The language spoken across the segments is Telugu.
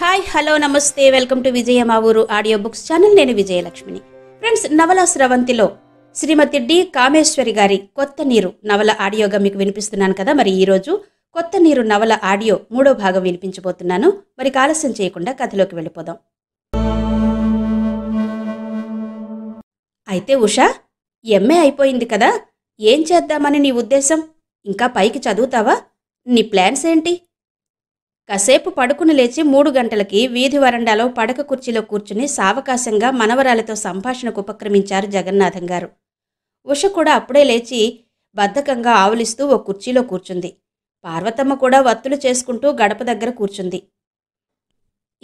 hi hello namaste welcome to Vijaya మా ఊరు ఆడియో బుక్స్ ఛానల్ నేను విజయలక్ష్మిని ఫ్రెండ్స్ నవల స్రవంతిలో శ్రీమతి డి కామేశ్వరి గారి కొత్త నీరు నవల ఆడియోగా మీకు వినిపిస్తున్నాను కదా మరి ఈరోజు కొత్త నీరు నవల ఆడియో మూడో భాగం వినిపించబోతున్నాను మరి ఆలస్యం చేయకుండా కథలోకి వెళ్ళిపోదాం అయితే ఉషా ఎంఏ అయిపోయింది కదా ఏం చేద్దామని నీ ఉద్దేశం ఇంకా పైకి చదువుతావా నీ ప్లాన్స్ ఏంటి కాసేపు పడుకుని లేచి మూడు గంటలకి వీధి వరండాలో పడక కుర్చీలో కూర్చుని సావకాశంగా మనవరాలతో సంభాషణకు ఉపక్రమించారు జగన్నాథం గారు ఉష కూడా అప్పుడే లేచి బద్ధకంగా ఆవులిస్తూ ఓ కుర్చీలో కూర్చుంది పార్వతమ్మ కూడా వత్తులు చేసుకుంటూ గడప దగ్గర కూర్చుంది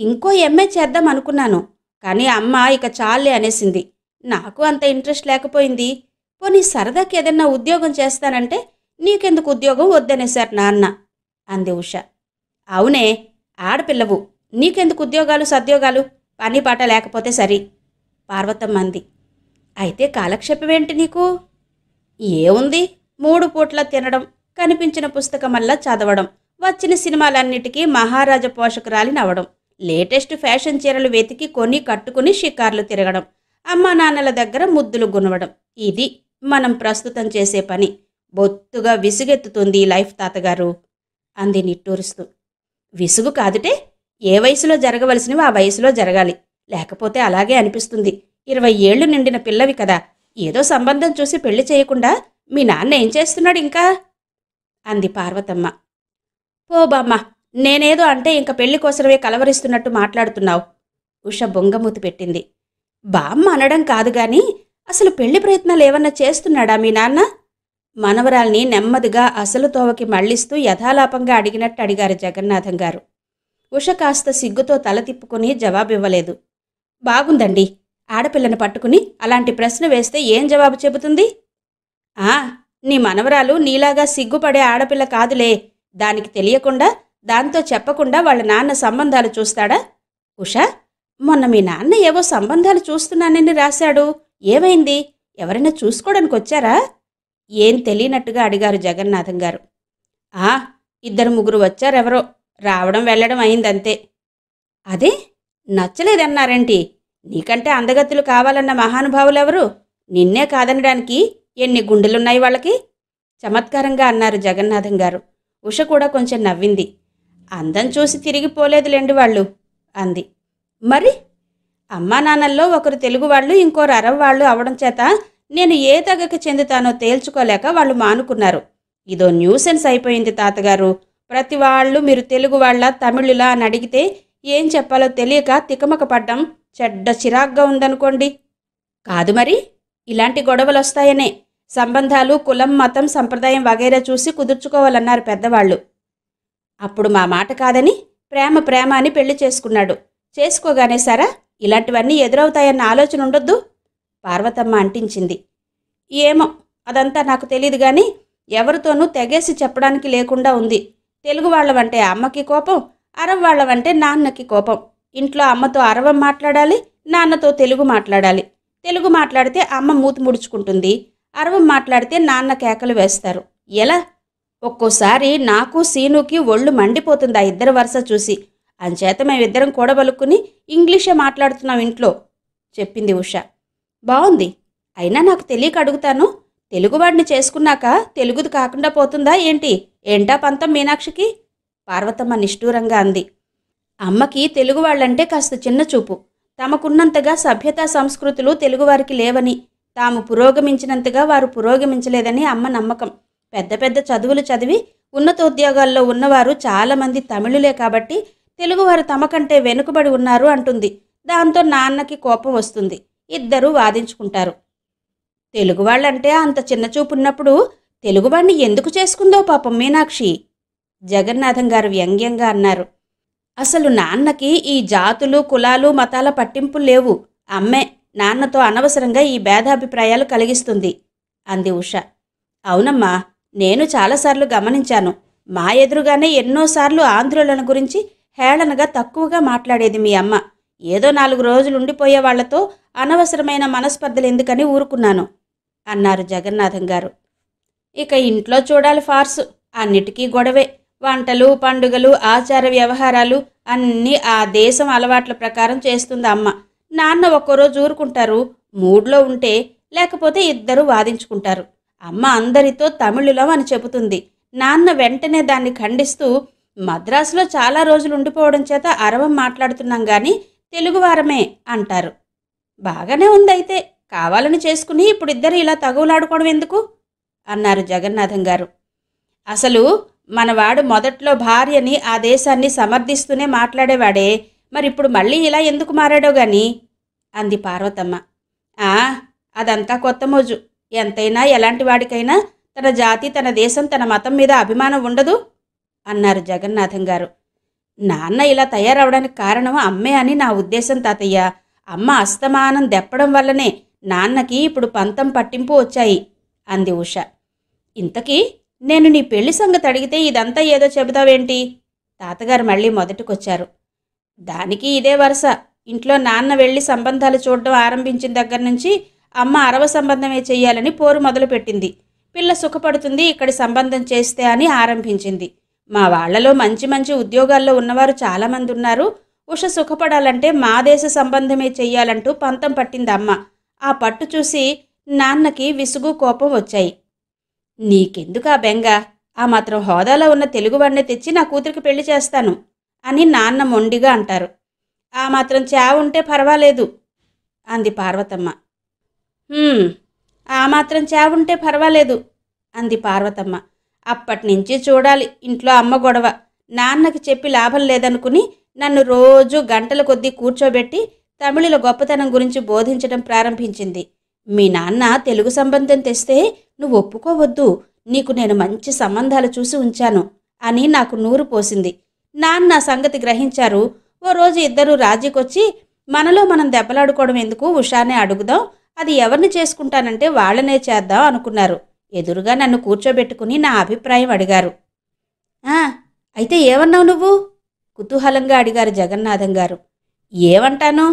ఇంకో ఎంఏ చేద్దాం అనుకున్నాను కానీ అమ్మ ఇక చాలే అనేసింది నాకు అంత ఇంట్రెస్ట్ లేకపోయింది పోనీ సరదాకి ఏదన్నా ఉద్యోగం చేస్తానంటే నీకెందుకు ఉద్యోగం వద్దనేశారు నాన్న అంది ఉష అవునే ఆడపిల్లవు నీకెందుకు ఉద్యోగాలు సద్యోగాలు పని పాట లేకపోతే సరి పార్వతమ్మ అంది అయితే కాలక్షేపమేంటి నీకు ఏముంది మూడు పూట్ల తినడం కనిపించిన పుస్తకమల్లా చదవడం వచ్చిన సినిమాలన్నిటికీ మహారాజ పోషకురాలి నవ్వడం లేటెస్ట్ ఫ్యాషన్ చీరలు వెతికి కొని కట్టుకుని షికార్లు తిరగడం అమ్మా నాన్నల దగ్గర ముద్దులు గునవడం ఇది మనం ప్రస్తుతం చేసే పని బొత్తుగా విసుగెత్తుతుంది లైఫ్ తాతగారు అంది నిట్టూరుస్తూ విసుగు కాదుటే ఏ వయసులో జరగవలసినవి ఆ వయసులో జరగాలి లేకపోతే అలాగే అనిపిస్తుంది ఇరవై ఏళ్లు నిండిన పిల్లవి కదా ఏదో సంబంధం చూసి పెళ్లి చేయకుండా మీ నాన్న ఏం చేస్తున్నాడు ఇంకా అంది పార్వతమ్మ పో బామ్మ నేనేదో అంటే ఇంక పెళ్లి కోసమే కలవరిస్తున్నట్టు మాట్లాడుతున్నావు ఉష బొంగమూతి పెట్టింది బామ్మ అనడం కాదు గాని అసలు పెళ్లి ప్రయత్నాలు ఏమన్నా చేస్తున్నాడా మీ నాన్న మనవరాల్ని నెమ్మదిగా అసలు తోవకి మళ్లిస్తూ యథాలాపంగా అడిగినట్టు అడిగారు జగన్నాథం గారు ఉష కాస్త సిగ్గుతో తల తిప్పుకుని జవాబివ్వలేదు బాగుందండి ఆడపిల్లను పట్టుకుని అలాంటి ప్రశ్న వేస్తే ఏం జవాబు చెబుతుంది ఆ నీ మనవరాలు నీలాగా సిగ్గుపడే ఆడపిల్ల కాదులే దానికి తెలియకుండా దాంతో చెప్పకుండా వాళ్ళ నాన్న సంబంధాలు చూస్తాడా ఉషా మొన్న మీ నాన్న ఏవో సంబంధాలు చూస్తున్నానని రాశాడు ఏమైంది ఎవరైనా చూసుకోవడానికి వచ్చారా ఏం తెలియనట్టుగా అడిగారు జగన్నాథం గారు ఆ ఇద్దరు ముగ్గురు వచ్చారెవరో రావడం వెళ్ళడం అయిందంతే అదే నచ్చలేదన్నారేంటి నీకంటే అందగతులు కావాలన్న మహానుభావులెవరు నిన్నే కాదనడానికి ఎన్ని గుండెలున్నాయి వాళ్ళకి చమత్కారంగా అన్నారు జగన్నాథం గారు ఉష కూడా కొంచెం నవ్వింది అందం చూసి తిరిగిపోలేదులేండి వాళ్ళు అంది మరి అమ్మా నాన్నల్లో ఒకరు తెలుగు వాళ్ళు ఇంకోరు అరవ వాళ్ళు అవడం చేత నేను ఏ తగకి చెందుతానో తేల్చుకోలేక వాళ్ళు మానుకున్నారు ఇదో న్యూసెన్స్ అయిపోయింది తాతగారు ప్రతి వాళ్ళు మీరు తెలుగు వాళ్ళ తమిళులా అని అడిగితే ఏం చెప్పాలో తెలియక తికమక పడ్డం చెడ్డ చిరాగ్గా ఉందనుకోండి కాదు మరి ఇలాంటి గొడవలు వస్తాయనే సంబంధాలు కులం మతం సంప్రదాయం వగైరా చూసి కుదుర్చుకోవాలన్నారు పెద్దవాళ్ళు అప్పుడు మా మాట కాదని ప్రేమ ప్రేమ అని పెళ్లి చేసుకున్నాడు చేసుకోగానే సారా ఇలాంటివన్నీ ఎదురవుతాయన్న ఆలోచన ఉండొద్దు పార్వతమ్మ అంటించింది ఏమో అదంతా నాకు తెలియదు కానీ ఎవరితోనూ తెగేసి చెప్పడానికి లేకుండా ఉంది తెలుగు వాళ్ళవంటే అమ్మకి కోపం వాళ్ళ వాళ్ళవంటే నాన్నకి కోపం ఇంట్లో అమ్మతో అరవం మాట్లాడాలి నాన్నతో తెలుగు మాట్లాడాలి తెలుగు మాట్లాడితే అమ్మ మూతి ముడుచుకుంటుంది అరవం మాట్లాడితే నాన్న కేకలు వేస్తారు ఎలా ఒక్కోసారి నాకు సీనుకి ఒళ్ళు మండిపోతుంది ఆ ఇద్దరు వరుస చూసి అంచేత మేమిద్దరం కూడబలుక్కుని ఇంగ్లీషే మాట్లాడుతున్నాం ఇంట్లో చెప్పింది ఉష బాగుంది అయినా నాకు తెలియక అడుగుతాను తెలుగువాడిని చేసుకున్నాక తెలుగుది కాకుండా పోతుందా ఏంటి ఏంటా పంతం మీనాక్షికి పార్వతమ్మ నిష్ఠూరంగా అంది అమ్మకి తెలుగు వాళ్ళంటే కాస్త చిన్న చూపు తమకున్నంతగా సభ్యతా సంస్కృతులు తెలుగువారికి లేవని తాము పురోగమించినంతగా వారు పురోగమించలేదని అమ్మ నమ్మకం పెద్ద పెద్ద చదువులు చదివి ఉన్నత ఉద్యోగాల్లో ఉన్నవారు చాలామంది తమిళులే కాబట్టి తెలుగువారు తమకంటే వెనుకబడి ఉన్నారు అంటుంది దాంతో నాన్నకి కోపం వస్తుంది ఇద్దరూ వాదించుకుంటారు తెలుగు వాళ్ళంటే అంత చిన్నచూపున్నప్పుడు తెలుగువాణ్ణి ఎందుకు చేసుకుందో పాపం మీనాక్షి జగన్నాథం గారు వ్యంగ్యంగా అన్నారు అసలు నాన్నకి ఈ జాతులు కులాలు మతాల పట్టింపులు లేవు అమ్మే నాన్నతో అనవసరంగా ఈ భేదాభిప్రాయాలు కలిగిస్తుంది అంది ఉష అవునమ్మా నేను చాలాసార్లు గమనించాను మా ఎదురుగానే ఎన్నోసార్లు ఆంధ్రులను గురించి హేళనగా తక్కువగా మాట్లాడేది మీ అమ్మ ఏదో నాలుగు రోజులు ఉండిపోయే వాళ్లతో అనవసరమైన మనస్పర్ధలు ఎందుకని ఊరుకున్నాను అన్నారు జగన్నాథం గారు ఇక ఇంట్లో చూడాలి ఫార్సు అన్నిటికీ గొడవే వంటలు పండుగలు ఆచార వ్యవహారాలు అన్నీ ఆ దేశం అలవాట్ల ప్రకారం చేస్తుంది అమ్మ నాన్న ఒక్కరోజు ఊరుకుంటారు మూడ్లో ఉంటే లేకపోతే ఇద్దరు వాదించుకుంటారు అమ్మ అందరితో తమిళులం అని చెబుతుంది నాన్న వెంటనే దాన్ని ఖండిస్తూ మద్రాసులో చాలా రోజులు ఉండిపోవడం చేత అరవం మాట్లాడుతున్నాం కానీ తెలుగువారమే అంటారు బాగానే ఉందైతే కావాలని చేసుకుని ఇప్పుడు ఇద్దరు ఇలా తగువులాడుకోవడం ఎందుకు అన్నారు జగన్నాథం గారు అసలు మనవాడు మొదట్లో భార్యని ఆ దేశాన్ని సమర్థిస్తూనే మాట్లాడేవాడే మరి ఇప్పుడు మళ్ళీ ఇలా ఎందుకు మారాడో గాని అంది పార్వతమ్మ ఆ అదంతా కొత్త మోజు ఎంతైనా ఎలాంటి వాడికైనా తన జాతి తన దేశం తన మతం మీద అభిమానం ఉండదు అన్నారు జగన్నాథం గారు నాన్న ఇలా తయారవడానికి కారణం అమ్మే అని నా ఉద్దేశం తాతయ్య అమ్మ అస్తమానం దెప్పడం వల్లనే నాన్నకి ఇప్పుడు పంతం పట్టింపు వచ్చాయి అంది ఉష ఇంతకీ నేను నీ పెళ్లి సంగతి అడిగితే ఇదంతా ఏదో చెబుతావేంటి తాతగారు మళ్ళీ మొదటికొచ్చారు దానికి ఇదే వరుస ఇంట్లో నాన్న వెళ్ళి సంబంధాలు చూడడం ఆరంభించిన దగ్గర నుంచి అమ్మ అరవ సంబంధమే చేయాలని పోరు మొదలుపెట్టింది పిల్ల సుఖపడుతుంది ఇక్కడి సంబంధం చేస్తే అని ఆరంభించింది మా వాళ్లలో మంచి మంచి ఉద్యోగాల్లో ఉన్నవారు చాలామంది ఉన్నారు ఉష సుఖపడాలంటే మా దేశ సంబంధమే చెయ్యాలంటూ పంతం పట్టింది అమ్మ ఆ పట్టు చూసి నాన్నకి విసుగు కోపం వచ్చాయి నీకెందుకు ఆ బెంగ ఆ మాత్రం హోదాలో ఉన్న తెలుగువాడిని తెచ్చి నా కూతురికి పెళ్లి చేస్తాను అని నాన్న మొండిగా అంటారు ఆ మాత్రం చావుంటే ఉంటే పర్వాలేదు అంది పార్వతమ్మ ఆ మాత్రం చావుంటే పర్వాలేదు అంది పార్వతమ్మ అప్పటి నుంచి చూడాలి ఇంట్లో అమ్మ గొడవ నాన్నకి చెప్పి లాభం లేదనుకుని నన్ను రోజు గంటల కొద్దీ కూర్చోబెట్టి తమిళుల గొప్పతనం గురించి బోధించడం ప్రారంభించింది మీ నాన్న తెలుగు సంబంధం తెస్తే నువ్వు ఒప్పుకోవద్దు నీకు నేను మంచి సంబంధాలు చూసి ఉంచాను అని నాకు నూరు పోసింది నాన్న సంగతి గ్రహించారు ఓ రోజు ఇద్దరూ రాజీకొచ్చి మనలో మనం దెబ్బలాడుకోవడం ఎందుకు ఉషానే అడుగుదాం అది ఎవరిని చేసుకుంటానంటే వాళ్ళనే చేద్దాం అనుకున్నారు ఎదురుగా నన్ను కూర్చోబెట్టుకుని నా అభిప్రాయం అడిగారు అయితే ఏమన్నావు నువ్వు కుతూహలంగా అడిగారు జగన్నాథం గారు ఏమంటాను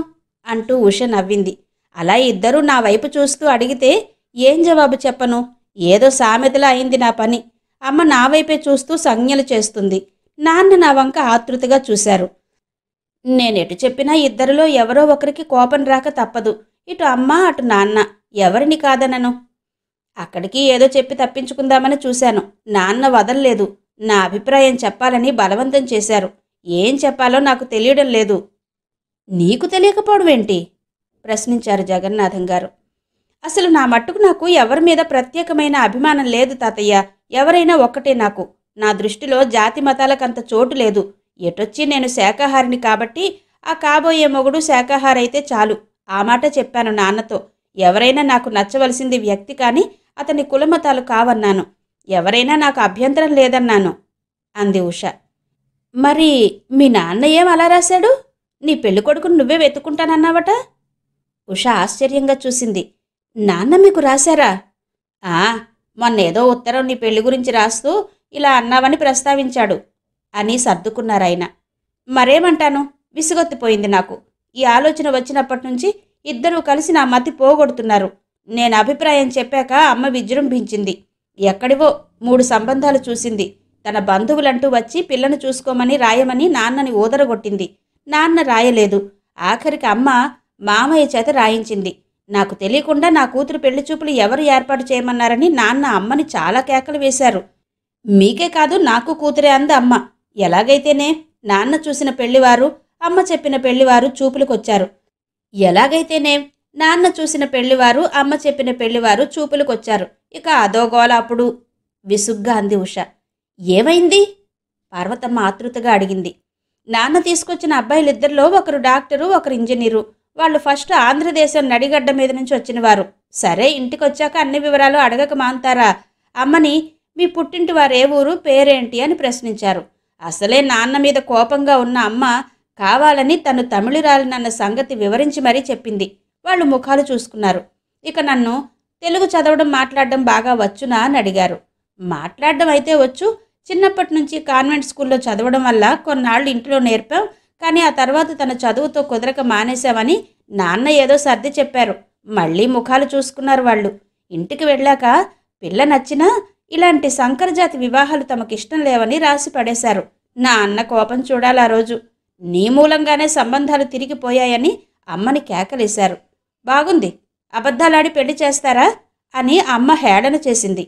అంటూ ఉష నవ్వింది అలా ఇద్దరూ నా వైపు చూస్తూ అడిగితే ఏం జవాబు చెప్పను ఏదో సామెతలా అయింది నా పని అమ్మ నా వైపే చూస్తూ సంజ్ఞలు చేస్తుంది నాన్న నా వంక ఆతృతగా చూశారు నేనెటు చెప్పినా ఇద్దరిలో ఎవరో ఒకరికి కోపం రాక తప్పదు ఇటు అమ్మ అటు నాన్న ఎవరిని కాదనను అక్కడికి ఏదో చెప్పి తప్పించుకుందామని చూశాను నాన్న వదల్లేదు నా అభిప్రాయం చెప్పాలని బలవంతం చేశారు ఏం చెప్పాలో నాకు తెలియడం లేదు నీకు తెలియకపోవడమేంటి ప్రశ్నించారు జగన్నాథం గారు అసలు నా మట్టుకు నాకు ఎవరి మీద ప్రత్యేకమైన అభిమానం లేదు తాతయ్య ఎవరైనా ఒక్కటే నాకు నా దృష్టిలో జాతి మతాలకంత చోటు లేదు ఎటొచ్చి నేను శాకాహారిని కాబట్టి ఆ కాబోయే మొగుడు శాకాహారైతే చాలు ఆ మాట చెప్పాను నాన్నతో ఎవరైనా నాకు నచ్చవలసింది వ్యక్తి కానీ అతని కులమతాలు కావన్నాను ఎవరైనా నాకు అభ్యంతరం లేదన్నాను అంది ఉష మరి మీ నాన్న ఏం అలా రాశాడు నీ పెళ్లి కొడుకును నువ్వే వెతుకుంటానన్నావట ఉష ఆశ్చర్యంగా చూసింది నాన్న మీకు రాశారా ఆ మొన్న ఏదో ఉత్తరం నీ పెళ్లి గురించి రాస్తూ ఇలా అన్నావని ప్రస్తావించాడు అని సర్దుకున్నారాయన మరేమంటాను విసుగొత్తిపోయింది నాకు ఈ ఆలోచన వచ్చినప్పటి నుంచి ఇద్దరూ కలిసి నా మతి పోగొడుతున్నారు నేను అభిప్రాయం చెప్పాక అమ్మ విజృంభించింది ఎక్కడివో మూడు సంబంధాలు చూసింది తన బంధువులంటూ వచ్చి పిల్లను చూసుకోమని రాయమని నాన్నని ఓదరగొట్టింది నాన్న రాయలేదు ఆఖరికి అమ్మ మామయ్య చేత రాయించింది నాకు తెలియకుండా నా కూతురు పెళ్లి చూపులు ఎవరు ఏర్పాటు చేయమన్నారని నాన్న అమ్మని చాలా కేకలు వేశారు మీకే కాదు నాకు కూతురే అంది అమ్మ ఎలాగైతేనే నాన్న చూసిన పెళ్లివారు అమ్మ చెప్పిన పెళ్లివారు చూపులకొచ్చారు ఎలాగైతేనే నాన్న చూసిన పెళ్లివారు అమ్మ చెప్పిన పెళ్లివారు చూపులకొచ్చారు ఇక అదో గోల అప్పుడు విసుగ్గా అంది ఉష ఏమైంది పార్వతమ్మ ఆతృతగా అడిగింది నాన్న తీసుకొచ్చిన అబ్బాయిలిద్దరిలో ఒకరు డాక్టరు ఒకరు ఇంజనీరు వాళ్ళు ఫస్ట్ ఆంధ్రదేశం నడిగడ్డ మీద నుంచి వచ్చినవారు సరే ఇంటికొచ్చాక అన్ని వివరాలు అడగక మాంతారా అమ్మని మీ పుట్టింటి వారు ఏ ఊరు పేరేంటి అని ప్రశ్నించారు అసలే నాన్న మీద కోపంగా ఉన్న అమ్మ కావాలని తను తమిళురాలనన్న సంగతి వివరించి మరీ చెప్పింది వాళ్ళు ముఖాలు చూసుకున్నారు ఇక నన్ను తెలుగు చదవడం మాట్లాడడం బాగా వచ్చునా అని అడిగారు మాట్లాడడం అయితే వచ్చు చిన్నప్పటి నుంచి కాన్వెంట్ స్కూల్లో చదవడం వల్ల కొన్నాళ్ళు ఇంట్లో నేర్పాం కానీ ఆ తర్వాత తన చదువుతో కుదరక మానేశామని నాన్న ఏదో సర్ది చెప్పారు మళ్ళీ ముఖాలు చూసుకున్నారు వాళ్ళు ఇంటికి వెళ్ళాక పిల్ల నచ్చినా ఇలాంటి సంకరజాతి వివాహాలు తమకిష్టం లేవని రాసి పడేశారు నా అన్న కోపం చూడాలి ఆ రోజు నీ మూలంగానే సంబంధాలు తిరిగిపోయాయని అమ్మని కేకలేశారు బాగుంది అబద్ధాలాడి పెళ్లి చేస్తారా అని అమ్మ హేళన చేసింది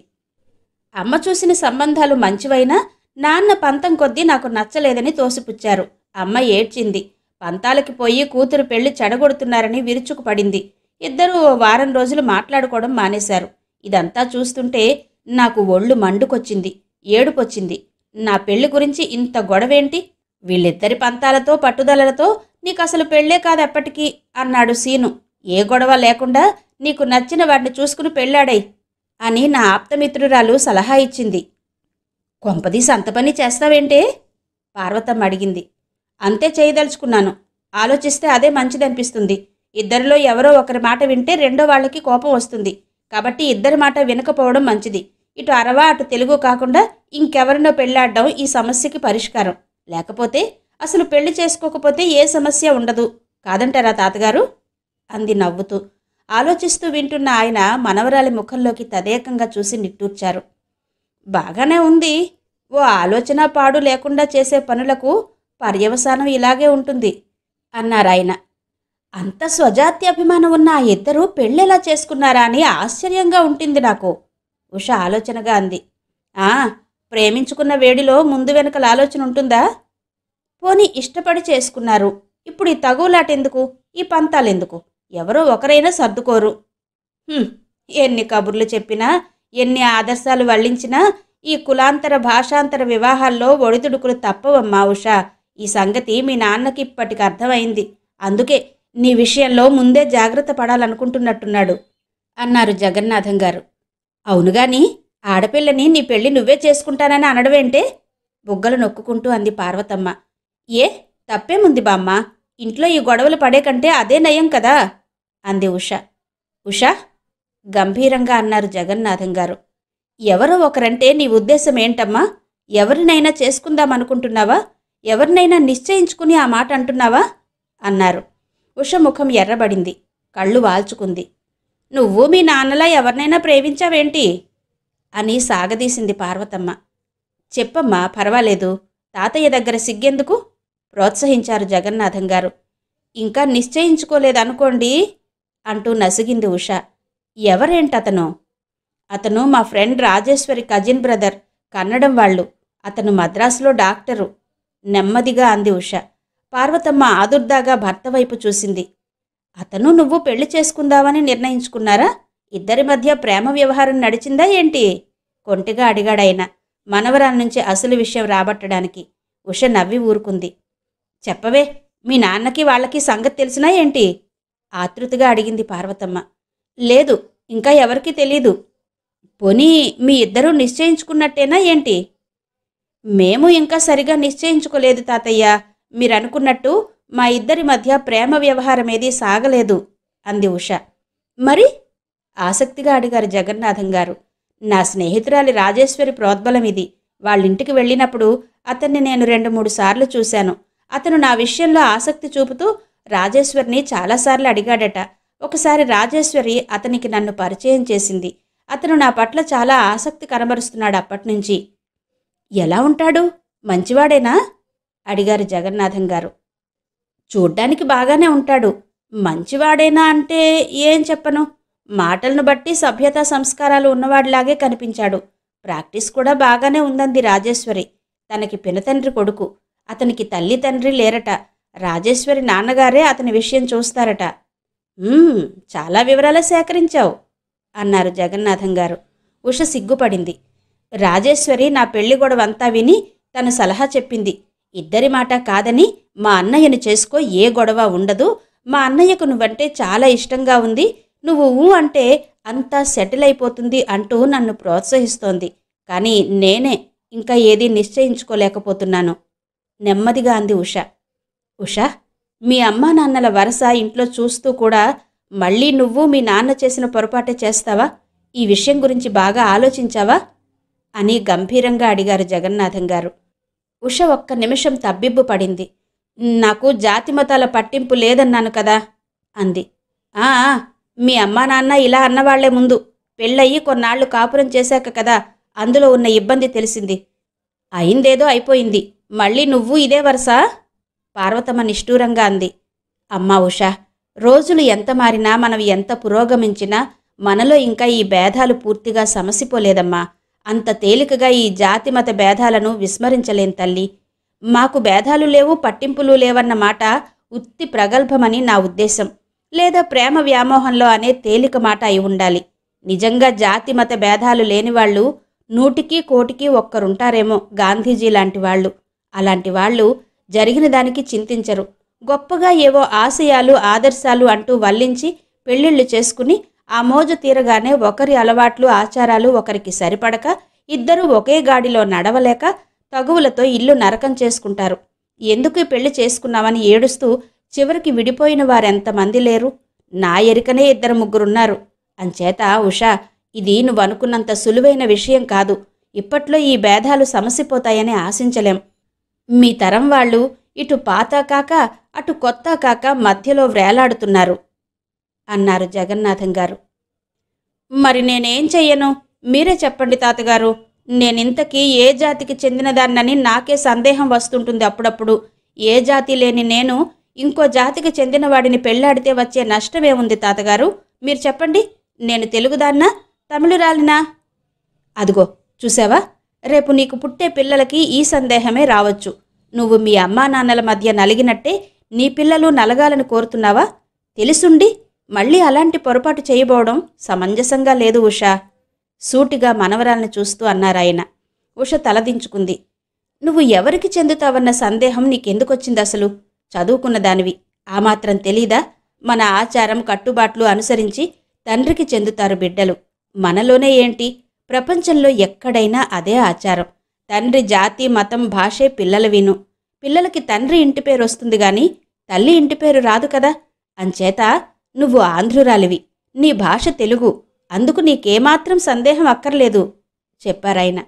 అమ్మ చూసిన సంబంధాలు మంచివైనా నాన్న పంతం కొద్దీ నాకు నచ్చలేదని తోసిపుచ్చారు అమ్మ ఏడ్చింది పంతాలకి పోయి కూతురు పెళ్లి చెడగొడుతున్నారని విరుచుకుపడింది ఇద్దరూ వారం రోజులు మాట్లాడుకోవడం మానేశారు ఇదంతా చూస్తుంటే నాకు ఒళ్ళు మండుకొచ్చింది ఏడుపొచ్చింది నా పెళ్లి గురించి ఇంత గొడవేంటి వీళ్ళిద్దరి పంతాలతో పట్టుదలలతో నీకసలు పెళ్లే కాదు ఎప్పటికీ అన్నాడు సీను ఏ గొడవ లేకుండా నీకు నచ్చిన వాడిని చూసుకుని పెళ్ళాడై అని నా ఆప్తమిత్రురాలు సలహా ఇచ్చింది కొంపది సంత పని చేస్తావేంటే పార్వతమ్మ అడిగింది అంతే చేయదలుచుకున్నాను ఆలోచిస్తే అదే మంచిదనిపిస్తుంది ఇద్దరిలో ఎవరో ఒకరి మాట వింటే రెండో వాళ్ళకి కోపం వస్తుంది కాబట్టి ఇద్దరి మాట వినకపోవడం మంచిది ఇటు అరవా అటు తెలుగు కాకుండా ఇంకెవరినో పెళ్ళాడడం ఈ సమస్యకి పరిష్కారం లేకపోతే అసలు పెళ్లి చేసుకోకపోతే ఏ సమస్య ఉండదు కాదంటారా తాతగారు అంది నవ్వుతూ ఆలోచిస్తూ వింటున్న ఆయన మనవరాలి ముఖంలోకి తదేకంగా చూసి నిట్టూర్చారు బాగానే ఉంది ఓ ఆలోచన పాడు లేకుండా చేసే పనులకు పర్యవసానం ఇలాగే ఉంటుంది అన్నారాయన అంత స్వజాతి అభిమానం ఉన్న ఆ ఇద్దరూ పెళ్ళెలా చేసుకున్నారా అని ఆశ్చర్యంగా ఉంటుంది నాకు ఉష ఆలోచనగా అంది ఆ ప్రేమించుకున్న వేడిలో ముందు వెనకల ఆలోచన ఉంటుందా పోనీ ఇష్టపడి చేసుకున్నారు ఇప్పుడు ఈ తగువులాటెందుకు ఈ పంతాలెందుకు ఎవరో ఒకరైనా సర్దుకోరు ఎన్ని కబుర్లు చెప్పినా ఎన్ని ఆదర్శాలు వల్లించినా ఈ కులాంతర భాషాంతర వివాహాల్లో ఒడిదుడుకులు తప్పవమ్మా ఉషా ఈ సంగతి మీ నాన్నకి ఇప్పటికి అర్థమైంది అందుకే నీ విషయంలో ముందే జాగ్రత్త పడాలనుకుంటున్నట్టున్నాడు అన్నారు జగన్నాథం గారు అవునుగాని ఆడపిల్లని నీ పెళ్ళి నువ్వే చేసుకుంటానని అనడమేంటే బుగ్గలు నొక్కుకుంటూ అంది పార్వతమ్మ ఏ తప్పేముంది బామ్మా ఇంట్లో ఈ గొడవలు పడే కంటే అదే నయం కదా అంది ఉష ఉష గంభీరంగా అన్నారు జగన్నాథం గారు ఎవరో ఒకరంటే నీ ఉద్దేశం ఏంటమ్మా ఎవరినైనా చేసుకుందాం అనుకుంటున్నావా ఎవరినైనా నిశ్చయించుకుని ఆ మాట అంటున్నావా అన్నారు ఉష ముఖం ఎర్రబడింది కళ్ళు వాల్చుకుంది నువ్వు మీ నాన్నలా ఎవరినైనా ప్రేమించావేంటి అని సాగదీసింది పార్వతమ్మ చెప్పమ్మా పర్వాలేదు తాతయ్య దగ్గర సిగ్గెందుకు ప్రోత్సహించారు జగన్నాథం గారు ఇంకా నిశ్చయించుకోలేదనుకోండి అంటూ నసిగింది ఉష ఎవరేంటతను అతను మా ఫ్రెండ్ రాజేశ్వరి కజిన్ బ్రదర్ కన్నడం వాళ్ళు అతను మద్రాసులో డాక్టరు నెమ్మదిగా అంది ఉష పార్వతమ్మ ఆదుర్దాగా భర్త వైపు చూసింది అతను నువ్వు పెళ్లి చేసుకుందామని నిర్ణయించుకున్నారా ఇద్దరి మధ్య ప్రేమ వ్యవహారం నడిచిందా ఏంటి కొంటిగా అడిగాడైన మనవరాల నుంచి అసలు విషయం రాబట్టడానికి ఉష నవ్వి ఊరుకుంది చెప్పవే మీ నాన్నకి వాళ్ళకి సంగతి తెలిసినా ఏంటి ఆతృతగా అడిగింది పార్వతమ్మ లేదు ఇంకా ఎవరికీ తెలీదు పోనీ మీ ఇద్దరూ నిశ్చయించుకున్నట్టేనా ఏంటి మేము ఇంకా సరిగా నిశ్చయించుకోలేదు తాతయ్య మీరనుకున్నట్టు మా ఇద్దరి మధ్య ప్రేమ వ్యవహారం ఏది సాగలేదు అంది ఉష మరి ఆసక్తిగా అడిగారు జగన్నాథం గారు నా స్నేహితురాలి రాజేశ్వరి ప్రోద్బలం ఇది వాళ్ళింటికి వెళ్ళినప్పుడు అతన్ని నేను రెండు మూడు సార్లు చూశాను అతను నా విషయంలో ఆసక్తి చూపుతూ రాజేశ్వరిని చాలాసార్లు అడిగాడట ఒకసారి రాజేశ్వరి అతనికి నన్ను పరిచయం చేసింది అతను నా పట్ల చాలా ఆసక్తి కనబరుస్తున్నాడు అప్పటినుంచి ఎలా ఉంటాడు మంచివాడేనా అడిగారు జగన్నాథం గారు చూడ్డానికి బాగానే ఉంటాడు మంచివాడేనా అంటే ఏం చెప్పను మాటలను బట్టి సభ్యతా సంస్కారాలు ఉన్నవాడిలాగే కనిపించాడు ప్రాక్టీస్ కూడా బాగానే ఉందంది రాజేశ్వరి తనకి పినతండ్రి కొడుకు అతనికి తల్లి తండ్రి లేరట రాజేశ్వరి నాన్నగారే అతని విషయం చూస్తారట చాలా వివరాలు సేకరించావు అన్నారు జగన్నాథం గారు ఉష సిగ్గుపడింది రాజేశ్వరి నా పెళ్లి అంతా విని తన సలహా చెప్పింది ఇద్దరి మాట కాదని మా అన్నయ్యను చేసుకో ఏ గొడవ ఉండదు మా అన్నయ్యకు నువ్వంటే చాలా ఇష్టంగా ఉంది నువ్వు ఊ అంటే అంతా సెటిల్ అయిపోతుంది అంటూ నన్ను ప్రోత్సహిస్తోంది కానీ నేనే ఇంకా ఏదీ నిశ్చయించుకోలేకపోతున్నాను నెమ్మదిగా అంది ఉష ఉష మీ అమ్మా నాన్నల వరస ఇంట్లో చూస్తూ కూడా మళ్ళీ నువ్వు మీ నాన్న చేసిన పొరపాటే చేస్తావా ఈ విషయం గురించి బాగా ఆలోచించావా అని గంభీరంగా అడిగారు జగన్నాథం గారు ఉష ఒక్క నిమిషం తబ్బిబ్బు పడింది నాకు జాతి మతాల పట్టింపు లేదన్నాను కదా అంది ఆ మీ అమ్మా నాన్న ఇలా అన్నవాళ్లే ముందు పెళ్ళయ్యి కొన్నాళ్లు కాపురం చేశాక కదా అందులో ఉన్న ఇబ్బంది తెలిసింది అయిందేదో అయిపోయింది మళ్ళీ నువ్వు ఇదే వరుస పార్వతమ్మ నిష్ఠూరంగా అంది అమ్మా ఉషా రోజులు ఎంత మారినా మనం ఎంత పురోగమించినా మనలో ఇంకా ఈ భేదాలు పూర్తిగా సమసిపోలేదమ్మా అంత తేలికగా ఈ జాతి మత భేదాలను విస్మరించలేం తల్లి మాకు భేదాలు లేవు పట్టింపులు లేవన్న మాట ఉత్తి ప్రగల్భమని నా ఉద్దేశం లేదా ప్రేమ వ్యామోహంలో అనే తేలిక మాట అయి ఉండాలి నిజంగా జాతి మత భేదాలు లేనివాళ్ళు నూటికి కోటికి ఒక్కరుంటారేమో గాంధీజీ లాంటి వాళ్ళు అలాంటి వాళ్ళు జరిగిన దానికి చింతించరు గొప్పగా ఏవో ఆశయాలు ఆదర్శాలు అంటూ వల్లించి పెళ్ళిళ్ళు చేసుకుని ఆ మోజు తీరగానే ఒకరి అలవాట్లు ఆచారాలు ఒకరికి సరిపడక ఇద్దరూ ఒకే గాడిలో నడవలేక తగువులతో ఇల్లు నరకం చేసుకుంటారు ఎందుకు పెళ్లి చేసుకున్నామని ఏడుస్తూ చివరికి విడిపోయిన వారెంతమంది లేరు నా ఎరికనే ఇద్దరు ముగ్గురున్నారు అంచేత ఉషా ఇది నువ్వనుకున్నంత సులువైన విషయం కాదు ఇప్పట్లో ఈ భేదాలు సమసిపోతాయని ఆశించలేం మీ తరం వాళ్ళు ఇటు పాత కాక అటు కొత్త కాక మధ్యలో వ్రేలాడుతున్నారు అన్నారు జగన్నాథం గారు మరి నేనేం చెయ్యను మీరే చెప్పండి తాతగారు నేనింతకీ ఏ జాతికి చెందినదాన్నని నాకే సందేహం వస్తుంటుంది అప్పుడప్పుడు ఏ జాతి లేని నేను ఇంకో జాతికి చెందినవాడిని పెళ్లాడితే వచ్చే నష్టమే ఉంది తాతగారు మీరు చెప్పండి నేను తెలుగుదాన్నా తమిళురాలినా అదిగో చూసావా రేపు నీకు పుట్టే పిల్లలకి ఈ సందేహమే రావచ్చు నువ్వు మీ అమ్మా నాన్నల మధ్య నలిగినట్టే నీ పిల్లలు నలగాలని కోరుతున్నావా తెలుసుండి మళ్ళీ అలాంటి పొరపాటు చేయబోవడం సమంజసంగా లేదు ఉషా సూటిగా మనవరాలను చూస్తూ అన్నారాయన ఉష తలదించుకుంది నువ్వు ఎవరికి చెందుతావన్న సందేహం నీకెందుకొచ్చింది అసలు చదువుకున్న దానివి ఆ మాత్రం తెలీదా మన ఆచారం కట్టుబాట్లు అనుసరించి తండ్రికి చెందుతారు బిడ్డలు మనలోనే ఏంటి ప్రపంచంలో ఎక్కడైనా అదే ఆచారం తండ్రి జాతి మతం భాషే పిల్లల విను పిల్లలకి తండ్రి ఇంటి పేరు వస్తుంది గాని తల్లి ఇంటి పేరు రాదు కదా అంచేత నువ్వు ఆంధ్రురాలివి నీ భాష తెలుగు అందుకు నీకేమాత్రం సందేహం అక్కర్లేదు చెప్పారాయన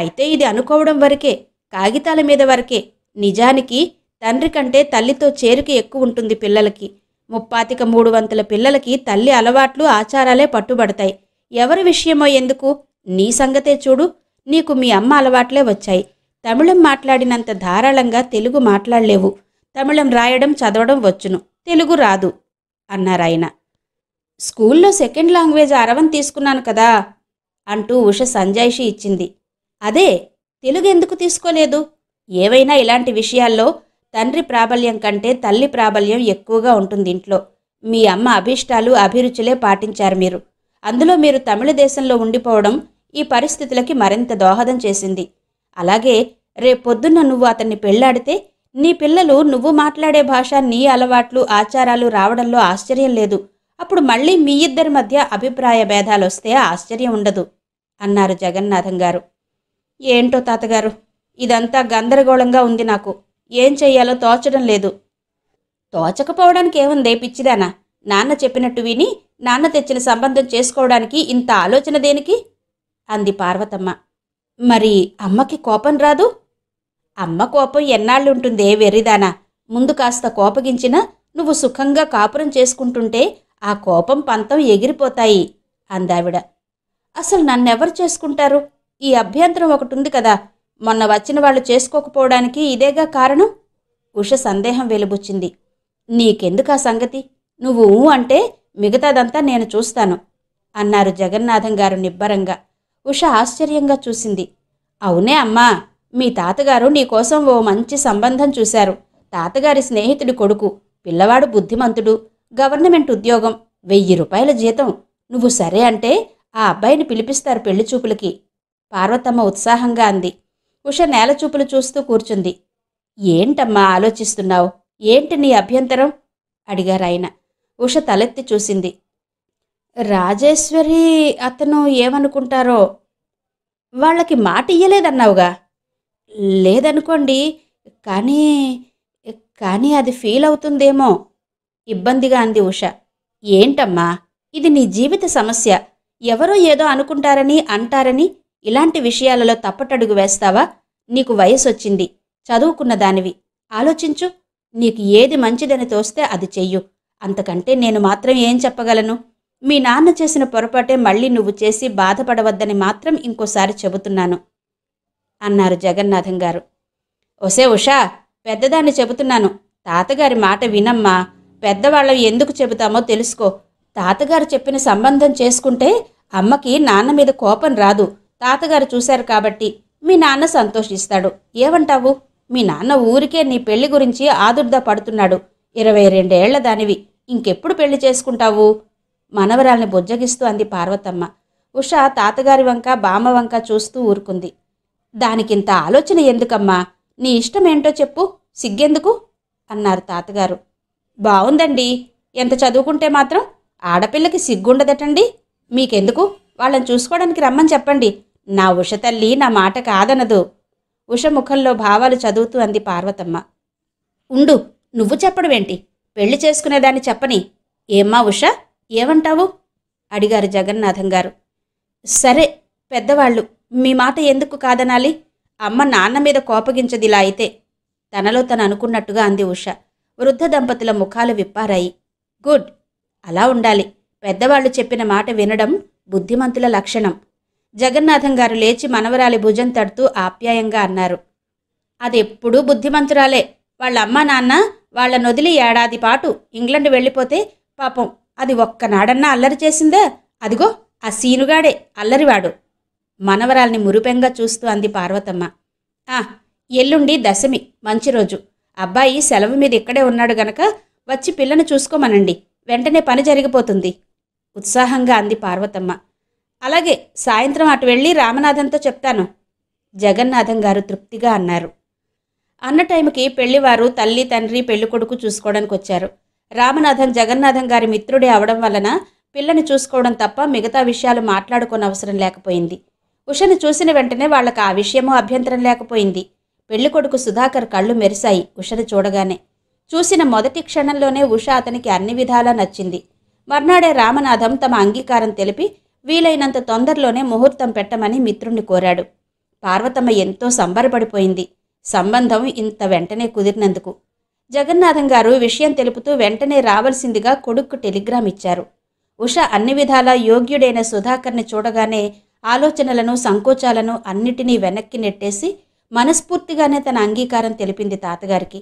అయితే ఇది అనుకోవడం వరకే కాగితాల మీద వరకే నిజానికి తండ్రి కంటే తల్లితో చేరిక ఎక్కువ ఉంటుంది పిల్లలకి ముప్పాతిక మూడు వంతుల పిల్లలకి తల్లి అలవాట్లు ఆచారాలే పట్టుబడతాయి ఎవరి విషయమో ఎందుకు నీ సంగతే చూడు నీకు మీ అమ్మ అలవాట్లే వచ్చాయి తమిళం మాట్లాడినంత ధారాళంగా తెలుగు మాట్లాడలేవు తమిళం రాయడం చదవడం వచ్చును తెలుగు రాదు అన్నారాయన స్కూల్లో సెకండ్ లాంగ్వేజ్ అరవం తీసుకున్నాను కదా అంటూ ఉష సంజాయిషి ఇచ్చింది అదే తెలుగు ఎందుకు తీసుకోలేదు ఏవైనా ఇలాంటి విషయాల్లో తండ్రి ప్రాబల్యం కంటే తల్లి ప్రాబల్యం ఎక్కువగా ఉంటుంది ఇంట్లో మీ అమ్మ అభీష్టాలు అభిరుచులే పాటించారు మీరు అందులో మీరు తమిళ దేశంలో ఉండిపోవడం ఈ పరిస్థితులకి మరింత దోహదం చేసింది అలాగే రేపొద్దున్న నువ్వు అతన్ని పెళ్లాడితే నీ పిల్లలు నువ్వు మాట్లాడే భాష నీ అలవాట్లు ఆచారాలు రావడంలో ఆశ్చర్యం లేదు అప్పుడు మళ్ళీ మీ ఇద్దరి మధ్య అభిప్రాయ భేదాలు వస్తే ఆశ్చర్యం ఉండదు అన్నారు జగన్నాథం గారు ఏంటో తాతగారు ఇదంతా గందరగోళంగా ఉంది నాకు ఏం చెయ్యాలో తోచడం లేదు తోచకపోవడానికి ఏముందే పిచ్చిదానా నాన్న చెప్పినట్టు విని నాన్న తెచ్చిన సంబంధం చేసుకోవడానికి ఇంత ఆలోచన దేనికి అంది పార్వతమ్మ మరి అమ్మకి కోపం రాదు అమ్మ కోపం ఎన్నాళ్ళుంటుందే వెర్రిదానా ముందు కాస్త కోపగించినా నువ్వు సుఖంగా కాపురం చేసుకుంటుంటే ఆ కోపం పంతం ఎగిరిపోతాయి అందావిడ అసలు నన్నెవరు చేసుకుంటారు ఈ అభ్యంతరం ఒకటి ఉంది కదా మొన్న వచ్చిన వాళ్ళు చేసుకోకపోవడానికి ఇదేగా కారణం ఉష సందేహం వెలుబుచ్చింది నీకెందుకు ఆ సంగతి నువ్వు ఊ అంటే మిగతాదంతా నేను చూస్తాను అన్నారు జగన్నాథం గారు నిబ్బరంగా ఉష ఆశ్చర్యంగా చూసింది అవునే అమ్మా మీ తాతగారు నీకోసం ఓ మంచి సంబంధం చూశారు తాతగారి స్నేహితుడి కొడుకు పిల్లవాడు బుద్ధిమంతుడు గవర్నమెంట్ ఉద్యోగం వెయ్యి రూపాయల జీతం నువ్వు సరే అంటే ఆ అబ్బాయిని పిలిపిస్తారు పెళ్లి చూపులకి పార్వతమ్మ ఉత్సాహంగా అంది ఉష నేల చూపులు చూస్తూ కూర్చుంది ఏంటమ్మా ఆలోచిస్తున్నావు ఏంటి నీ అభ్యంతరం అడిగారు ఆయన ఉష తలెత్తి చూసింది రాజేశ్వరి అతను ఏమనుకుంటారో వాళ్ళకి మాట ఇయ్యలేదన్నావుగా లేదనుకోండి కానీ కానీ అది ఫీల్ అవుతుందేమో ఇబ్బందిగా అంది ఉష ఏంటమ్మా ఇది నీ జీవిత సమస్య ఎవరో ఏదో అనుకుంటారని అంటారని ఇలాంటి విషయాలలో తప్పటడుగు వేస్తావా నీకు వయసు వచ్చింది చదువుకున్న దానివి ఆలోచించు నీకు ఏది మంచిదని తోస్తే అది చెయ్యు అంతకంటే నేను మాత్రం ఏం చెప్పగలను మీ నాన్న చేసిన పొరపాటే మళ్ళీ నువ్వు చేసి బాధపడవద్దని మాత్రం ఇంకోసారి చెబుతున్నాను అన్నారు జగన్నాథం గారు ఒసే ఉషా పెద్దదాన్ని చెబుతున్నాను తాతగారి మాట వినమ్మా పెద్దవాళ్ళం ఎందుకు చెబుతామో తెలుసుకో తాతగారు చెప్పిన సంబంధం చేసుకుంటే అమ్మకి నాన్న మీద కోపం రాదు తాతగారు చూశారు కాబట్టి మీ నాన్న సంతోషిస్తాడు ఏమంటావు మీ నాన్న ఊరికే నీ పెళ్లి గురించి ఆదుర్దా పడుతున్నాడు ఇరవై రెండేళ్ల దానివి ఇంకెప్పుడు పెళ్లి చేసుకుంటావు మనవరాల్ని బుజ్జగిస్తూ అంది పార్వతమ్మ ఉష తాతగారి వంక బామ్మ వంక చూస్తూ ఊరుకుంది దానికింత ఆలోచన ఎందుకమ్మా నీ ఇష్టమేంటో చెప్పు సిగ్గెందుకు అన్నారు తాతగారు బావుందండి ఎంత చదువుకుంటే మాత్రం ఆడపిల్లకి సిగ్గుండదటండి మీకెందుకు వాళ్ళని చూసుకోవడానికి రమ్మని చెప్పండి నా ఉష తల్లి నా మాట కాదనదు ఉష ముఖంలో భావాలు చదువుతూ అంది పార్వతమ్మ ఉండు నువ్వు చెప్పడమేంటి పెళ్లి చేసుకునేదాన్ని చెప్పని ఏమ్మా ఉష ఏమంటావు అడిగారు జగన్నాథం గారు సరే పెద్దవాళ్ళు మీ మాట ఎందుకు కాదనాలి అమ్మ నాన్న మీద కోపగించదిలా అయితే తనలో తను అనుకున్నట్టుగా అంది ఉష వృద్ధ దంపతుల ముఖాలు విప్పారాయి గుడ్ అలా ఉండాలి పెద్దవాళ్ళు చెప్పిన మాట వినడం బుద్ధిమంతుల లక్షణం జగన్నాథం గారు లేచి మనవరాలి భుజం తడుతూ ఆప్యాయంగా అన్నారు అదెప్పుడూ బుద్ధిమంతురాలే వాళ్ళ అమ్మ నాన్న వాళ్ళను వదిలి ఏడాది పాటు ఇంగ్లండ్ వెళ్ళిపోతే పాపం అది ఒక్కనాడన్నా అల్లరి చేసిందా అదిగో ఆ సీనుగాడే అల్లరివాడు మనవరాల్ని మురుపెంగా చూస్తూ అంది పార్వతమ్మ ఆ ఎల్లుండి దశమి మంచి రోజు అబ్బాయి సెలవు మీద ఇక్కడే ఉన్నాడు గనక వచ్చి పిల్లను చూసుకోమనండి వెంటనే పని జరిగిపోతుంది ఉత్సాహంగా అంది పార్వతమ్మ అలాగే సాయంత్రం అటు వెళ్ళి రామనాథంతో చెప్తాను జగన్నాథం గారు తృప్తిగా అన్నారు అన్న టైంకి పెళ్లివారు తల్లి తండ్రి పెళ్లి కొడుకు చూసుకోవడానికి వచ్చారు రామనాథన్ జగన్నాథం గారి మిత్రుడే అవడం వలన పిల్లని చూసుకోవడం తప్ప మిగతా విషయాలు మాట్లాడుకోని అవసరం లేకపోయింది ఉషను చూసిన వెంటనే వాళ్లకు ఆ విషయమో అభ్యంతరం లేకపోయింది కొడుకు సుధాకర్ కళ్ళు మెరిశాయి ఉషను చూడగానే చూసిన మొదటి క్షణంలోనే ఉష అతనికి అన్ని విధాలా నచ్చింది మర్నాడే రామనాథం తమ అంగీకారం తెలిపి వీలైనంత తొందరలోనే ముహూర్తం పెట్టమని మిత్రుణ్ణి కోరాడు పార్వతమ్మ ఎంతో సంబరపడిపోయింది సంబంధం ఇంత వెంటనే కుదిరినందుకు జగన్నాథం గారు విషయం తెలుపుతూ వెంటనే రావాల్సిందిగా కొడుక్కు టెలిగ్రామ్ ఇచ్చారు ఉష అన్ని విధాలా యోగ్యుడైన సుధాకర్ని చూడగానే ఆలోచనలను సంకోచాలను అన్నిటినీ వెనక్కి నెట్టేసి మనస్ఫూర్తిగానే తన అంగీకారం తెలిపింది తాతగారికి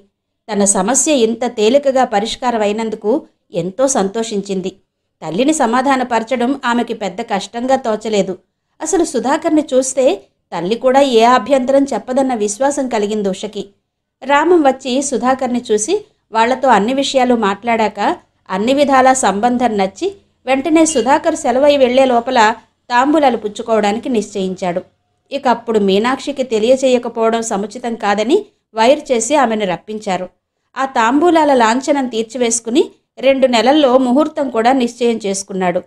తన సమస్య ఇంత తేలికగా పరిష్కారం ఎంతో సంతోషించింది తల్లిని సమాధానపరచడం ఆమెకి పెద్ద కష్టంగా తోచలేదు అసలు సుధాకర్ని చూస్తే తల్లి కూడా ఏ అభ్యంతరం చెప్పదన్న విశ్వాసం కలిగింది ఉషకి రామం వచ్చి సుధాకర్ని చూసి వాళ్లతో అన్ని విషయాలు మాట్లాడాక అన్ని విధాల సంబంధం నచ్చి వెంటనే సుధాకర్ సెలవై వెళ్లే లోపల తాంబూలాలు పుచ్చుకోవడానికి నిశ్చయించాడు ఇక అప్పుడు మీనాక్షికి తెలియచేయకపోవడం సముచితం కాదని వైర్ చేసి ఆమెను రప్పించారు ఆ తాంబూలాల లాంఛనం తీర్చివేసుకుని రెండు నెలల్లో ముహూర్తం కూడా నిశ్చయం చేసుకున్నాడు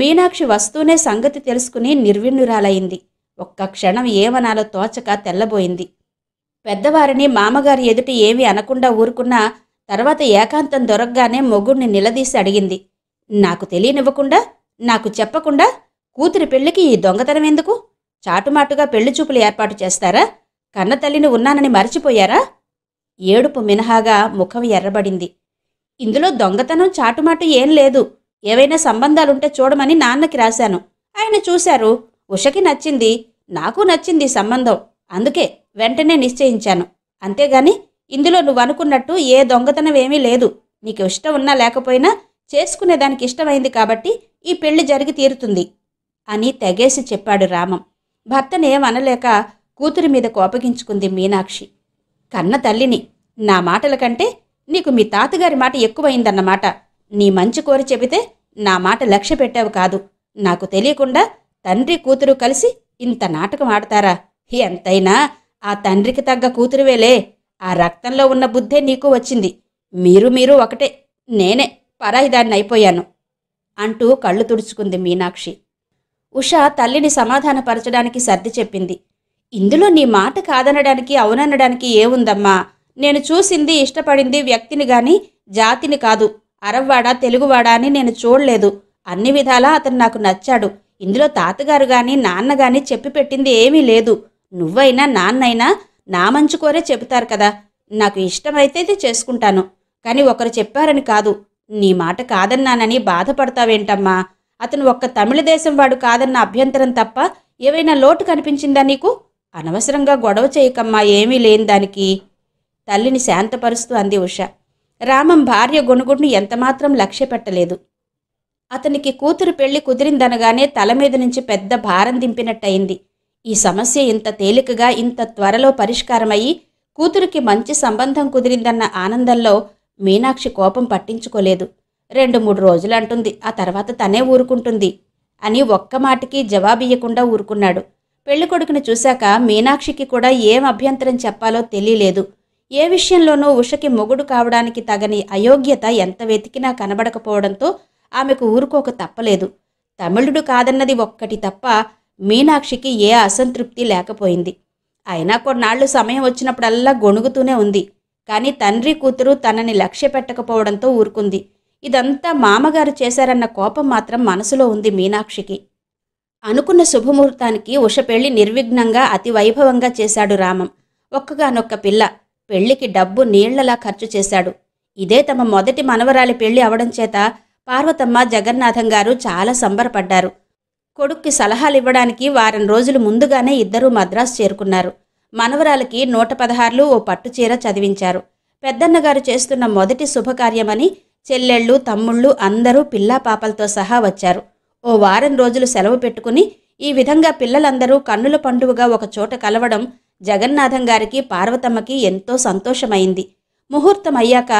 మీనాక్షి వస్తూనే సంగతి తెలుసుకుని నిర్విణురాలైంది ఒక్క క్షణం ఏమనాలో తోచక తెల్లబోయింది పెద్దవారిని మామగారి ఎదుట ఏమీ అనకుండా ఊరుకున్నా తర్వాత ఏకాంతం దొరకగానే మొగుడిని నిలదీసి అడిగింది నాకు తెలియనివ్వకుండా నాకు చెప్పకుండా కూతురి పెళ్లికి ఈ దొంగతనం ఎందుకు చాటుమాటుగా పెళ్లి చూపులు ఏర్పాటు చేస్తారా కన్నతల్లిని ఉన్నానని మర్చిపోయారా ఏడుపు మినహాగా ముఖం ఎర్రబడింది ఇందులో దొంగతనం చాటుమాటు ఏం లేదు ఏవైనా సంబంధాలుంటే చూడమని నాన్నకి రాశాను ఆయన చూశారు ఉషకి నచ్చింది నాకు నచ్చింది సంబంధం అందుకే వెంటనే నిశ్చయించాను అంతేగాని ఇందులో నువ్వు అనుకున్నట్టు ఏ దొంగతనం ఏమీ లేదు నీకు ఇష్టం ఉన్నా లేకపోయినా చేసుకునే దానికి ఇష్టమైంది కాబట్టి ఈ పెళ్లి జరిగి తీరుతుంది అని తెగేసి చెప్పాడు రామం భర్తనేమనలేక కూతురి మీద కోపగించుకుంది మీనాక్షి కన్న తల్లిని నా మాటల కంటే నీకు మీ తాతగారి మాట ఎక్కువైందన్నమాట నీ మంచి కోరి చెబితే నా మాట లక్ష్య పెట్టావు కాదు నాకు తెలియకుండా తండ్రి కూతురు కలిసి ఇంత నాటకం ఆడతారా ఎంతైనా ఆ తండ్రికి తగ్గ కూతురువేలే ఆ రక్తంలో ఉన్న బుద్ధే నీకు వచ్చింది మీరు మీరు ఒకటే నేనే పరాయిదాన్ని అయిపోయాను అంటూ కళ్ళు తుడుచుకుంది మీనాక్షి ఉష తల్లిని సమాధానపరచడానికి సర్ది చెప్పింది ఇందులో నీ మాట కాదనడానికి అవునడానికి ఏముందమ్మా నేను చూసింది ఇష్టపడింది వ్యక్తిని గాని జాతిని కాదు అరవ్వాడా తెలుగువాడా అని నేను చూడలేదు అన్ని విధాలా అతను నాకు నచ్చాడు ఇందులో తాతగారు కానీ నాన్న కానీ చెప్పి పెట్టింది ఏమీ లేదు నువ్వైనా నాన్నైనా నా మంచుకోరే కోరే చెబుతారు కదా నాకు ఇష్టమైతే ఇది చేసుకుంటాను కానీ ఒకరు చెప్పారని కాదు నీ మాట కాదన్నానని బాధపడతావేంటమ్మా అతను ఒక్క తమిళ దేశం వాడు కాదన్న అభ్యంతరం తప్ప ఏవైనా లోటు కనిపించిందా నీకు అనవసరంగా గొడవ చేయకమ్మా ఏమీ లేని దానికి తల్లిని శాంతపరుస్తూ అంది ఉష రామం భార్య గొనుగుడును ఎంతమాత్రం లక్ష్య పెట్టలేదు అతనికి కూతురు పెళ్లి కుదిరిందనగానే తల మీద నుంచి పెద్ద భారం దింపినట్టయింది ఈ సమస్య ఇంత తేలికగా ఇంత త్వరలో పరిష్కారమయ్యి కూతురికి మంచి సంబంధం కుదిరిందన్న ఆనందంలో మీనాక్షి కోపం పట్టించుకోలేదు రెండు మూడు రోజులు అంటుంది ఆ తర్వాత తనే ఊరుకుంటుంది అని ఒక్క మాటికి జవాబియ్యకుండా ఊరుకున్నాడు పెళ్ళికొడుకుని చూశాక మీనాక్షికి కూడా ఏం అభ్యంతరం చెప్పాలో తెలియలేదు ఏ విషయంలోనూ ఉషకి మొగుడు కావడానికి తగని అయోగ్యత ఎంత వెతికినా కనబడకపోవడంతో ఆమెకు ఊరుకోక తప్పలేదు తమిళుడు కాదన్నది ఒక్కటి తప్ప మీనాక్షికి ఏ అసంతృప్తి లేకపోయింది అయినా కొన్నాళ్లు సమయం వచ్చినప్పుడల్లా గొణుగుతూనే ఉంది కానీ తండ్రి కూతురు తనని లక్ష్య పెట్టకపోవడంతో ఊరుకుంది ఇదంతా మామగారు చేశారన్న కోపం మాత్రం మనసులో ఉంది మీనాక్షికి అనుకున్న శుభముహూర్తానికి ఉష పెళ్లి నిర్విఘ్నంగా అతి వైభవంగా చేశాడు రామం ఒక్కగానొక్క పిల్ల పెళ్లికి డబ్బు నీళ్లలా ఖర్చు చేశాడు ఇదే తమ మొదటి మనవరాలి పెళ్లి అవడం చేత పార్వతమ్మ జగన్నాథం గారు చాలా సంబరపడ్డారు కొడుక్కి సలహాలు ఇవ్వడానికి వారం రోజులు ముందుగానే ఇద్దరూ మద్రాసు చేరుకున్నారు మనవరాలకి నూట పదహారులు ఓ పట్టుచీర చదివించారు పెద్దన్నగారు చేస్తున్న మొదటి శుభకార్యమని చెల్లెళ్ళు తమ్ముళ్ళు అందరూ పిల్లా పాపలతో సహా వచ్చారు ఓ వారం రోజులు సెలవు పెట్టుకుని ఈ విధంగా పిల్లలందరూ కన్నుల పండుగగా ఒకచోట కలవడం జగన్నాథం గారికి పార్వతమ్మకి ఎంతో సంతోషమైంది ముహూర్తం అయ్యాక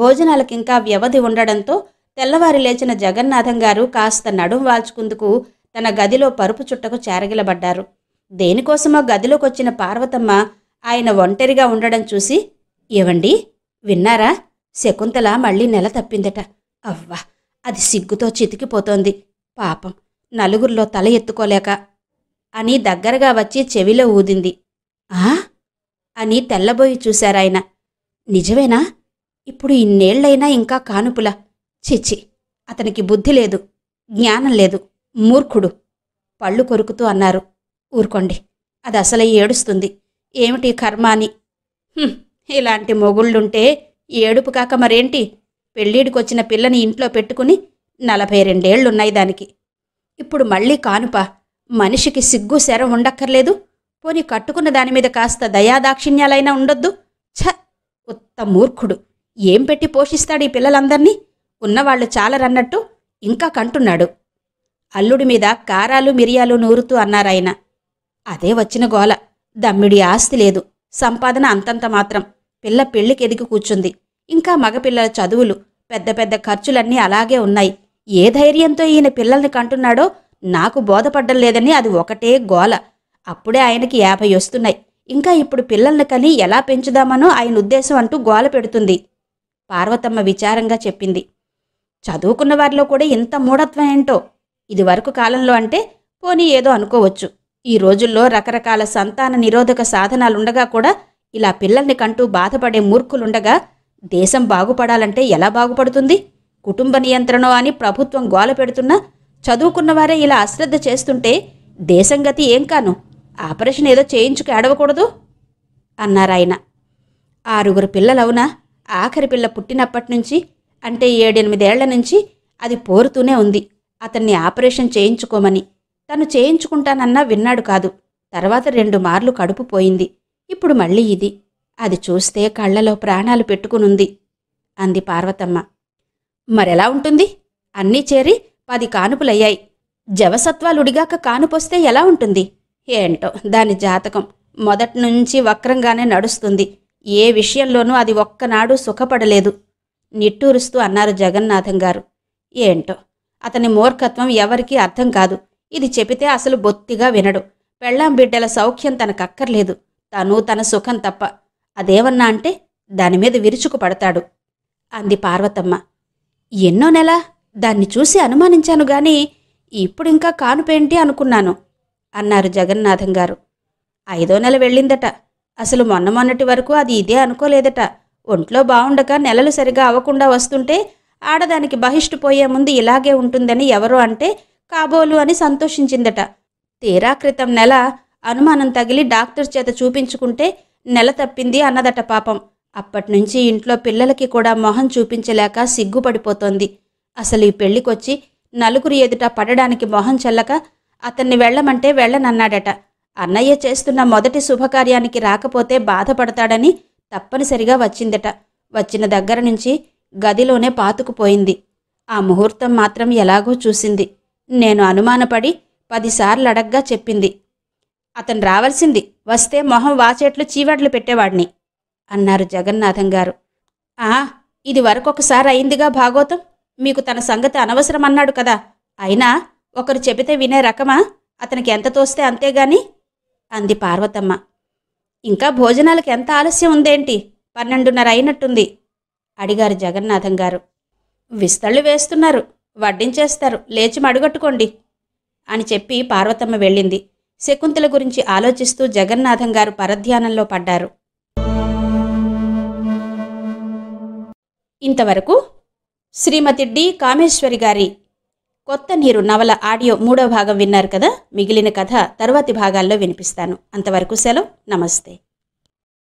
భోజనాలకింకా వ్యవధి ఉండడంతో తెల్లవారి లేచిన జగన్నాథం గారు కాస్త నడుం వాల్చుకుందుకు తన గదిలో పరుపు చుట్టకు చేరగిలబడ్డారు దేనికోసమో వచ్చిన పార్వతమ్మ ఆయన ఒంటరిగా ఉండడం చూసి ఏవండి విన్నారా శకుంతల మళ్ళీ నెల తప్పిందట అవ్వా అది సిగ్గుతో చితికిపోతోంది పాపం నలుగురిలో తల ఎత్తుకోలేక అని దగ్గరగా వచ్చి చెవిలో ఊదింది ఆ అని తెల్లబోయి చూశారాయన నిజమేనా ఇప్పుడు ఇన్నేళ్లైనా ఇంకా కానుపులా చిచ్చి అతనికి బుద్ధి లేదు జ్ఞానం లేదు మూర్ఖుడు పళ్ళు కొరుకుతూ అన్నారు ఊరుకోండి అది అసలే ఏడుస్తుంది ఏమిటి కర్మ అని ఇలాంటి మొగుళ్ళుంటే ఏడుపు కాక మరేంటి పెళ్ళిడికొచ్చిన పిల్లని ఇంట్లో పెట్టుకుని నలభై రెండేళ్లున్నాయి దానికి ఇప్పుడు మళ్ళీ కానుప మనిషికి సిగ్గు శరం ఉండక్కర్లేదు పోని కట్టుకున్న దానిమీద కాస్త దయాదాక్షిణ్యాలైనా ఉండొద్దు ఛ ఉత్త మూర్ఖుడు ఏం పెట్టి పోషిస్తాడు ఈ పిల్లలందర్నీ ఉన్నవాళ్లు చాలరన్నట్టు ఇంకా కంటున్నాడు అల్లుడి మీద కారాలు మిరియాలు నూరుతూ అన్నారాయన అదే వచ్చిన గోల దమ్మిడి ఆస్తి లేదు సంపాదన అంతంత మాత్రం పిల్ల పెళ్లికి ఎదిగి కూర్చుంది ఇంకా మగపిల్లల చదువులు పెద్ద పెద్ద ఖర్చులన్నీ అలాగే ఉన్నాయి ఏ ధైర్యంతో ఈయన పిల్లల్ని కంటున్నాడో నాకు బోధపడ్డం లేదని అది ఒకటే గోల అప్పుడే ఆయనకి యాభై వస్తున్నాయి ఇంకా ఇప్పుడు పిల్లల్ని కని ఎలా పెంచుదామనో ఆయన ఉద్దేశం అంటూ గోల పెడుతుంది పార్వతమ్మ విచారంగా చెప్పింది చదువుకున్న వారిలో కూడా ఇంత మూఢత్వం ఏంటో ఇది వరకు కాలంలో అంటే పోనీ ఏదో అనుకోవచ్చు ఈ రోజుల్లో రకరకాల సంతాన నిరోధక సాధనాలుండగా కూడా ఇలా పిల్లల్ని కంటూ బాధపడే మూర్ఖులుండగా దేశం బాగుపడాలంటే ఎలా బాగుపడుతుంది కుటుంబ నియంత్రణ అని ప్రభుత్వం గోల పెడుతున్నా చదువుకున్నవారే ఇలా అశ్రద్ధ చేస్తుంటే దేశం గతి ఏం కాను ఆపరేషన్ ఏదో చేయించుకు ఏడవకూడదు అన్నారాయన ఆరుగురు పిల్లలవునా ఆఖరి పిల్ల పుట్టినప్పటి నుంచి అంటే ఏడెనిమిదేళ్ల నుంచి అది పోరుతూనే ఉంది అతన్ని ఆపరేషన్ చేయించుకోమని తను చేయించుకుంటానన్నా విన్నాడు కాదు తర్వాత రెండు మార్లు కడుపు పోయింది ఇప్పుడు మళ్ళీ ఇది అది చూస్తే కళ్ళలో ప్రాణాలు పెట్టుకునుంది అంది పార్వతమ్మ మరెలా ఉంటుంది అన్నీ చేరి పది కానుపులయ్యాయి జవసత్వాలుడిగాక కానుపొస్తే ఎలా ఉంటుంది ఏంటో దాని జాతకం మొదటి నుంచి వక్రంగానే నడుస్తుంది ఏ విషయంలోనూ అది ఒక్కనాడు సుఖపడలేదు నిట్టూరుస్తూ అన్నారు జగన్నాథం గారు ఏంటో అతని మూర్ఖత్వం ఎవరికీ అర్థం కాదు ఇది చెబితే అసలు బొత్తిగా వినడు పెళ్ళాం బిడ్డల సౌఖ్యం తనకక్కర్లేదు తను తన సుఖం తప్ప అదేమన్నా అంటే దానిమీద విరుచుకు పడతాడు అంది పార్వతమ్మ ఎన్నో నెల దాన్ని చూసి అనుమానించాను గాని ఇప్పుడింకా కానుపేంటి అనుకున్నాను అన్నారు జగన్నాథం గారు ఐదో నెల వెళ్ళిందట అసలు మొన్న మొన్నటి వరకు అది ఇదే అనుకోలేదట ఒంట్లో బాగుండక నెలలు సరిగా అవ్వకుండా వస్తుంటే ఆడదానికి బహిష్టు పోయే ముందు ఇలాగే ఉంటుందని ఎవరో అంటే కాబోలు అని సంతోషించిందట తీరా క్రితం నెల అనుమానం తగిలి డాక్టర్ చేత చూపించుకుంటే నెల తప్పింది అన్నదట పాపం అప్పటి నుంచి ఇంట్లో పిల్లలకి కూడా మొహం చూపించలేక సిగ్గుపడిపోతోంది అసలు ఈ పెళ్లికొచ్చి నలుగురు ఎదుట పడడానికి మొహం చెల్లక అతన్ని వెళ్ళమంటే వెళ్ళనన్నాడట అన్నయ్య చేస్తున్న మొదటి శుభకార్యానికి రాకపోతే బాధపడతాడని తప్పనిసరిగా వచ్చిందట వచ్చిన దగ్గర నుంచి గదిలోనే పాతుకుపోయింది ఆ ముహూర్తం మాత్రం ఎలాగో చూసింది నేను అనుమానపడి పదిసార్లు అడగ్గా చెప్పింది అతను రావాల్సింది వస్తే మొహం వాచేట్లు చీవాట్లు పెట్టేవాడిని అన్నారు జగన్నాథం గారు ఆ ఇది వరకొకసారి అయిందిగా భాగోతం మీకు తన సంగతి అనవసరమన్నాడు కదా అయినా ఒకరు చెబితే వినే రకమా అతనికి ఎంత తోస్తే అంతేగాని అంది పార్వతమ్మ ఇంకా భోజనాలకు ఎంత ఆలస్యం ఉందేంటి పన్నెండున్నర అయినట్టుంది అడిగారు జగన్నాథం గారు విస్తళ్ళు వేస్తున్నారు వడ్డించేస్తారు లేచి మడుగట్టుకోండి అని చెప్పి పార్వతమ్మ వెళ్ళింది శకుంతల గురించి ఆలోచిస్తూ జగన్నాథం గారు పరధ్యానంలో పడ్డారు ఇంతవరకు శ్రీమతి డి కామేశ్వరి గారి కొత్త నీరు నవల ఆడియో మూడో భాగం విన్నారు కదా మిగిలిన కథ తర్వాతి భాగాల్లో వినిపిస్తాను అంతవరకు సెలవు నమస్తే